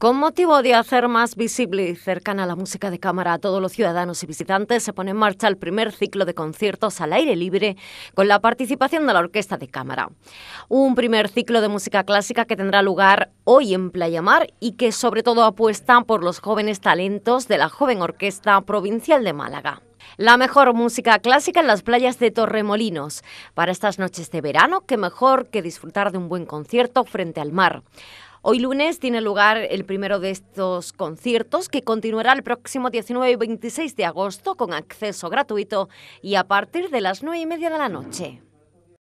Con motivo de hacer más visible y cercana la música de cámara a todos los ciudadanos y visitantes, se pone en marcha el primer ciclo de conciertos al aire libre con la participación de la Orquesta de Cámara. Un primer ciclo de música clásica que tendrá lugar hoy en Playa Mar y que sobre todo apuesta por los jóvenes talentos de la joven Orquesta Provincial de Málaga. La mejor música clásica en las playas de Torremolinos. Para estas noches de verano, qué mejor que disfrutar de un buen concierto frente al mar. Hoy lunes tiene lugar el primero de estos conciertos que continuará el próximo 19 y 26 de agosto con acceso gratuito y a partir de las 9 y media de la noche.